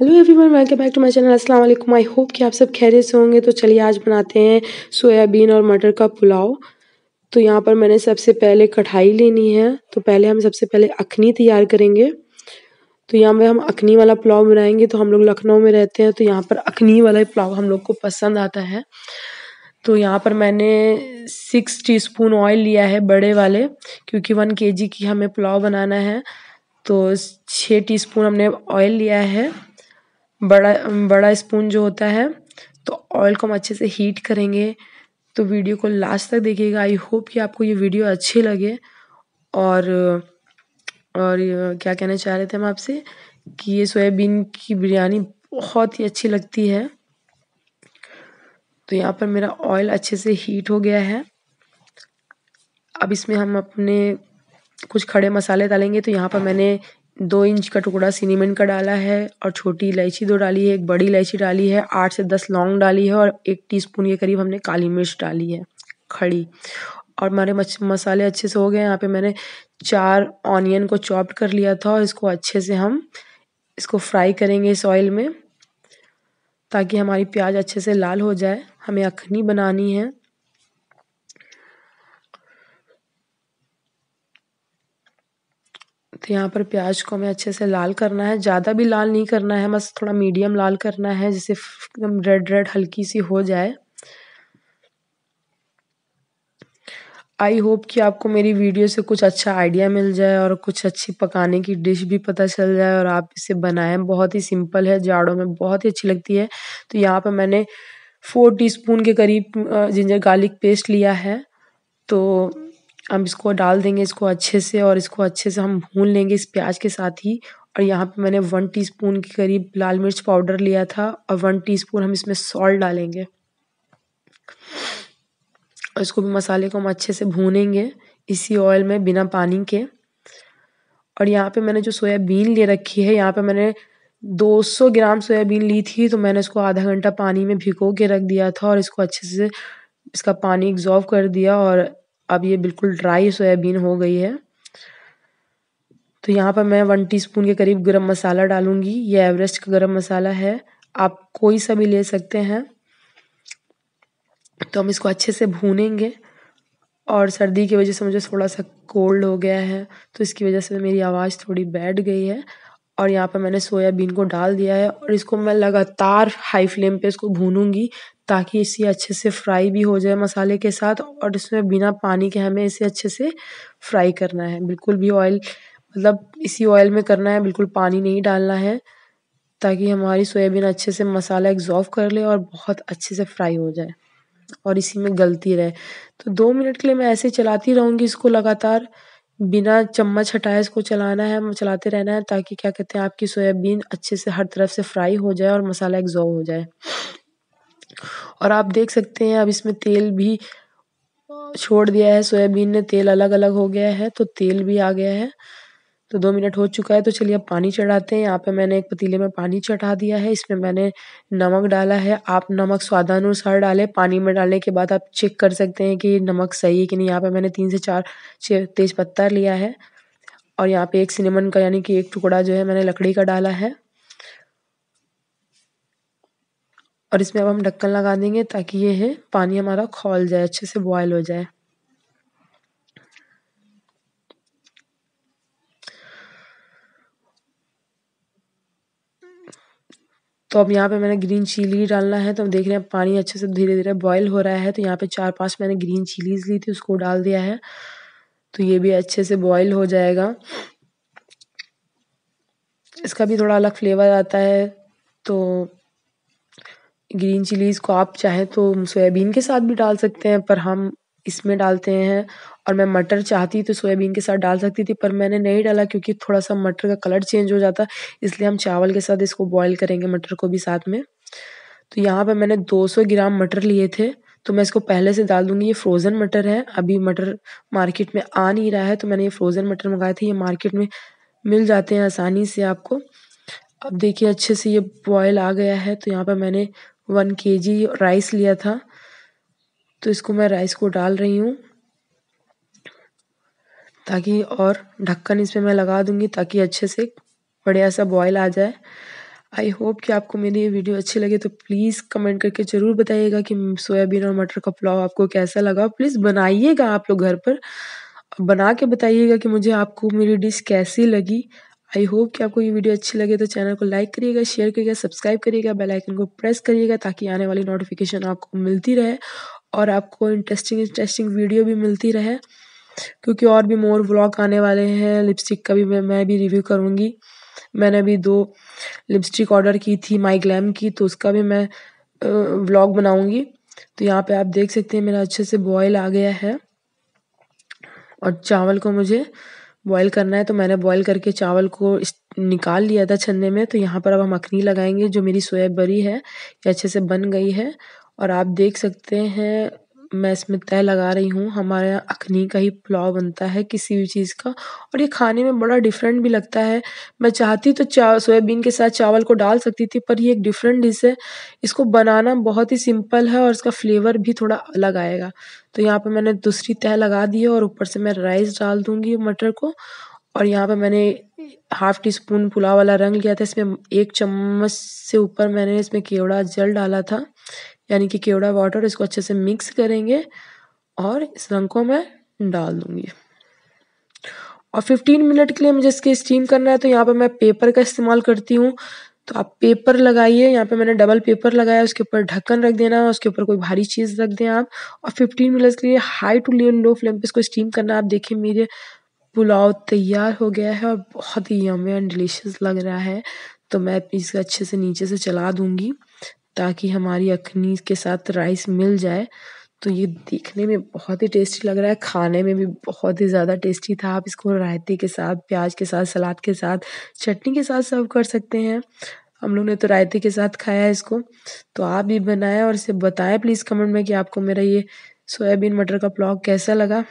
hello everyone welcome back to my channel अस्सलाम वालेकुम I hope कि आप सब खैरियत से होंगे तो चलिए आज बनाते हैं सोयाबीन और मटर का पुलाव तो यहाँ पर मैंने सबसे पहले कढ़ाई लेनी है तो पहले हम सबसे पहले अखनी तैयार करेंगे तो यहाँ पर हम अखनी वाला पुलाव बनाएंगे तो हम लोग लखनऊ में रहते हैं तो यहाँ पर अखनी वाला पुलाव हम लोग को पसंद आता है तो यहाँ पर मैंने सिक्स स्पून ऑयल लिया है बड़े वाले क्योंकि वन जी की हमें पुलाव बनाना है तो छः स्पून हमने ऑयल लिया है बड़ा बड़ा स्पून जो होता है तो ऑयल को हम अच्छे से हीट करेंगे तो वीडियो को लास्ट तक देखिएगा आई होप कि आपको ये वीडियो अच्छी लगे और और क्या कहना चाह रहे थे हम आपसे कि ये सोयाबीन की बिरयानी बहुत ही अच्छी लगती है तो यहाँ पर मेरा ऑयल अच्छे से हीट हो गया है अब इसमें हम अपने कुछ खड़े मसाले डालेंगे तो यहाँ पर मैंने दो इंच का टुकड़ा सिनेमन का डाला है और छोटी इलायची दो डाली है एक बड़ी इलायची डाली है आठ से दस लौंग डाली है और एक टीस्पून के करीब हमने काली मिर्च डाली है खड़ी और हमारे मसाले अच्छे से हो गए यहाँ पे मैंने चार ऑनियन को चॉप्ड कर लिया था और इसको अच्छे से हम इसको फ्राई करेंगे इस ऑयल में ताकि हमारी प्याज अच्छे से लाल हो जाए हमें अखनी बनानी है तो यहाँ पर प्याज को हमें अच्छे से लाल करना है ज़्यादा भी लाल नहीं करना है बस थोड़ा मीडियम लाल करना है जिसे एकदम रेड रेड हल्की सी हो जाए आई होप कि आपको मेरी वीडियो से कुछ अच्छा आइडिया मिल जाए और कुछ अच्छी पकाने की डिश भी पता चल जाए और आप इसे बनाएं बहुत ही सिंपल है जाड़ों में बहुत ही अच्छी लगती है तो यहाँ पर मैंने फोर टीस्पून के करीब जिंजर गार्लिक पेस्ट लिया है तो हम इसको डाल देंगे इसको अच्छे से और इसको अच्छे से हम भून लेंगे इस प्याज के साथ ही और यहाँ पे मैंने वन टीस्पून के करीब लाल मिर्च पाउडर लिया था और वन टीस्पून हम इसमें सॉल्ट डालेंगे और इसको भी मसाले को हम अच्छे से भूनेंगे इसी ऑयल में बिना पानी के और यहाँ पे मैंने जो सोयाबीन ले रखी है यहाँ पे मैंने 200 ग्राम सोयाबीन ली थी तो मैंने इसको आधा घंटा पानी में भिगो के रख दिया था और इसको अच्छे से इसका पानी एग्जॉर्व कर दिया और अब ये बिल्कुल ड्राई सोयाबीन हो गई है तो यहाँ पर मैं वन टीस्पून के करीब गरम मसाला डालूंगी ये एवरेस्ट का गरम मसाला है आप कोई सा भी ले सकते हैं तो हम इसको अच्छे से भूनेंगे और सर्दी की वजह से मुझे थोड़ा सा कोल्ड हो गया है तो इसकी वजह से मेरी आवाज़ थोड़ी बैठ गई है और यहाँ पर मैंने सोयाबीन को डाल दिया है और इसको मैं लगातार हाई फ्लेम पे इसको भूनूंगी ताकि इसे अच्छे से फ्राई भी हो जाए मसाले के साथ और इसमें बिना पानी के हमें इसे अच्छे से फ्राई करना है बिल्कुल भी ऑयल मतलब इसी ऑयल में करना है बिल्कुल पानी नहीं डालना है ताकि हमारी सोयाबीन अच्छे से मसाला एग्जॉर्व कर ले और बहुत अच्छे से फ्राई हो जाए और इसी में गलती रहे तो दो मिनट के लिए मैं ऐसे चलाती रहूँगी इसको लगातार बिना चम्मच हटाए इसको चलाना है चलाते रहना है ताकि क्या कहते हैं आपकी सोयाबीन अच्छे से हर तरफ से फ्राई हो जाए और मसाला एग्जॉर्व हो जाए और आप देख सकते हैं अब इसमें तेल भी छोड़ दिया है सोयाबीन ने तेल अलग-अलग हो गया है तो तेल भी आ गया है तो दो मिनट हो चुका है तो चलिए अब पानी चढ़ाते हैं यहाँ पे मैंने एक पतीले में पानी चढ़ा दिया है इसमें मैंने नमक डाला है आप नमक स्वादानुसार डालें पानी में डालने के बाद आप चेक कर सकते हैं कि नमक सही है कि नहीं यहाँ पे मैंने तीन से चार तेज पत्ता लिया है और यहाँ पे एक सिनेमन का यानी कि एक टुकड़ा जो है मैंने लकड़ी का डाला है और इसमें अब हम ढक्कन लगा देंगे ताकि ये है पानी हमारा खोल जाए अच्छे से बॉयल हो जाए तो अब यहाँ पे मैंने ग्रीन चिली डालना है तो हम देख रहे हैं पानी अच्छे से धीरे धीरे बॉयल हो रहा है तो यहाँ पे चार पांच मैंने ग्रीन चिलीज ली थी उसको डाल दिया है तो ये भी अच्छे से बॉयल हो जाएगा इसका भी थोड़ा अलग फ्लेवर आता है तो ग्रीन चिलीज़ को आप चाहे तो सोयाबीन के साथ भी डाल सकते हैं पर हम इसमें डालते हैं और मैं मटर चाहती तो सोयाबीन के साथ डाल सकती थी पर मैंने नहीं डाला क्योंकि थोड़ा सा मटर का कलर चेंज हो जाता इसलिए हम चावल के साथ इसको बॉईल करेंगे मटर को भी साथ में तो यहाँ पर मैंने 200 ग्राम मटर लिए थे तो मैं इसको पहले से डाल दूँगी ये फ्रोज़न मटर है अभी मटर मार्केट में आ नहीं रहा है तो मैंने ये फ्रोज़न मटर मंगाए थे ये मार्केट में मिल जाते हैं आसानी से आपको अब देखिए अच्छे से ये बॉयल आ गया है तो यहाँ पर मैंने वन के जी राइस लिया था तो इसको मैं राइस को डाल रही हूँ ताकि और ढक्कन इसमें मैं लगा दूँगी ताकि अच्छे से बढ़िया सा बॉयल आ जाए आई होप कि आपको मेरी ये वीडियो अच्छी लगे तो प्लीज़ कमेंट करके ज़रूर बताइएगा कि सोयाबीन और मटर का पुलाव आपको कैसा लगा प्लीज़ बनाइएगा आप लोग घर पर बना के बताइएगा कि मुझे आपको मेरी डिश कैसी लगी आई होप कि आपको ये वीडियो अच्छी लगे तो चैनल को लाइक करिएगा शेयर करिएगा सब्सक्राइब करिएगा बेल आइकन को प्रेस करिएगा ताकि आने वाली नोटिफिकेशन आपको मिलती रहे और आपको इंटरेस्टिंग इंटरेस्टिंग वीडियो भी मिलती रहे क्योंकि और भी मोर व्लॉग आने वाले हैं लिपस्टिक का भी मैं मैं भी रिव्यू करूँगी मैंने अभी दो लिपस्टिक ऑर्डर की थी माई ग्लैम की तो उसका भी मैं व्लॉग बनाऊँगी तो यहाँ पे आप देख सकते हैं मेरा अच्छे से बॉयल आ गया है और चावल को मुझे बॉईल करना है तो मैंने बॉईल करके चावल को निकाल लिया था छन्ने में तो यहाँ पर अब हम अखनी लगाएंगे जो मेरी सोया बरी है ये अच्छे से बन गई है और आप देख सकते हैं मैं इसमें तय लगा रही हूँ हमारे यहाँ अखनी का ही पुलाव बनता है किसी भी चीज़ का और ये खाने में बड़ा डिफरेंट भी लगता है मैं चाहती तो चा सोयाबीन के साथ चावल को डाल सकती थी पर ये एक डिफरेंट डिश है इसको बनाना बहुत ही सिंपल है और इसका फ्लेवर भी थोड़ा अलग आएगा तो यहाँ पर मैंने दूसरी तय लगा दी है और ऊपर से मैं राइस डाल दूँगी मटर को और यहाँ पे मैंने हाफ टी स्पून पुलाव वाला रंग लिया था इसमें एक चम्मच से ऊपर मैंने इसमें केवड़ा जल डाला था यानी कि केवड़ा वाटर इसको अच्छे से मिक्स करेंगे और इस रंग को मैं डाल दूँगी और 15 मिनट के लिए मुझे इसके स्टीम करना है तो यहाँ पर मैं पेपर का इस्तेमाल करती हूँ तो आप पेपर लगाइए यहाँ पे मैंने डबल पेपर लगाया उसके ऊपर ढक्कन रख देना उसके ऊपर कोई भारी चीज़ रख दें आप और 15 मिनट के लिए हाई टू लो फ्लेम पे इसको स्टीम करना आप देखिए मेरे पुलाव तैयार हो गया है और बहुत ही यम एंड डिलीशियस लग रहा है तो मैं इसको अच्छे से नीचे से चला दूंगी ताकि हमारी अखनी के साथ राइस मिल जाए तो ये देखने में बहुत ही टेस्टी लग रहा है खाने में भी बहुत ही ज़्यादा टेस्टी था आप इसको रायते के साथ प्याज के साथ सलाद के साथ चटनी के साथ सर्व कर सकते हैं हम लोग ने तो रायते के साथ खाया है इसको तो आप भी बनाएं और इसे बताएं प्लीज़ कमेंट में कि आपको मेरा ये सोयाबीन मटर का ब्लॉग कैसा लगा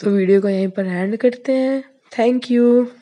तो वीडियो को यहीं पर एंड करते हैं थैंक यू